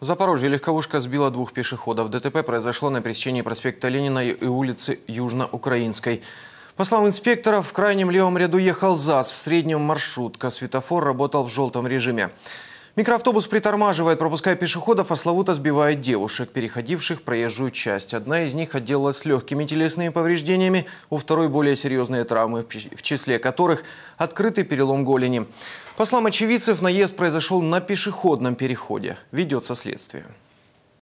В Запорожье легковушка сбила двух пешеходов. ДТП произошло на пересечении проспекта Ленина и улицы Южноукраинской. По словам инспекторов, в крайнем левом ряду ехал ЗАЗ, в среднем маршрутка. Светофор работал в желтом режиме. Микроавтобус притормаживает, пропуская пешеходов, а Славута сбивает девушек, переходивших проезжую часть. Одна из них отделалась легкими телесными повреждениями, у второй более серьезные травмы, в числе которых открытый перелом голени. По словам очевидцев, наезд произошел на пешеходном переходе. Ведется следствие.